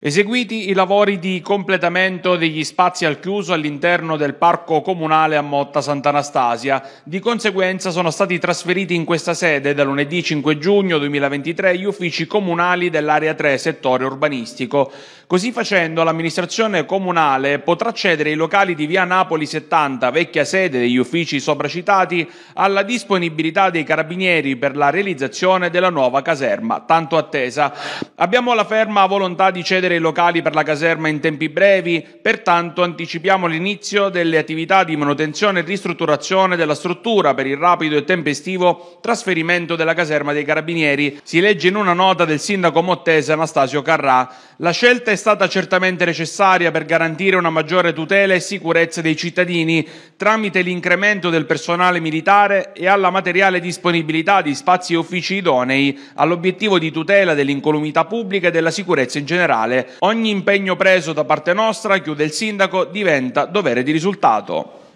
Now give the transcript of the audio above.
Eseguiti i lavori di completamento degli spazi al chiuso all'interno del parco comunale a Motta Sant'Anastasia, di conseguenza sono stati trasferiti in questa sede da lunedì 5 giugno 2023 gli uffici comunali dell'area 3 settore urbanistico. Così facendo l'amministrazione comunale potrà cedere i locali di via Napoli 70, vecchia sede degli uffici sopracitati, alla disponibilità dei carabinieri per la realizzazione della nuova caserma, tanto attesa. Abbiamo la ferma volontà di cedere cedere i locali per la caserma in tempi brevi, pertanto anticipiamo l'inizio delle attività di manutenzione e ristrutturazione della struttura per il rapido e tempestivo trasferimento della caserma dei Carabinieri, si legge in una nota del sindaco mottese Anastasio Carrà. La scelta è stata certamente necessaria per garantire una maggiore tutela e sicurezza dei cittadini tramite l'incremento del personale militare e alla materiale disponibilità di spazi e uffici idonei all'obiettivo di tutela dell'incolumità pubblica e della sicurezza in generale. Ogni impegno preso da parte nostra, chiude il sindaco, diventa dovere di risultato.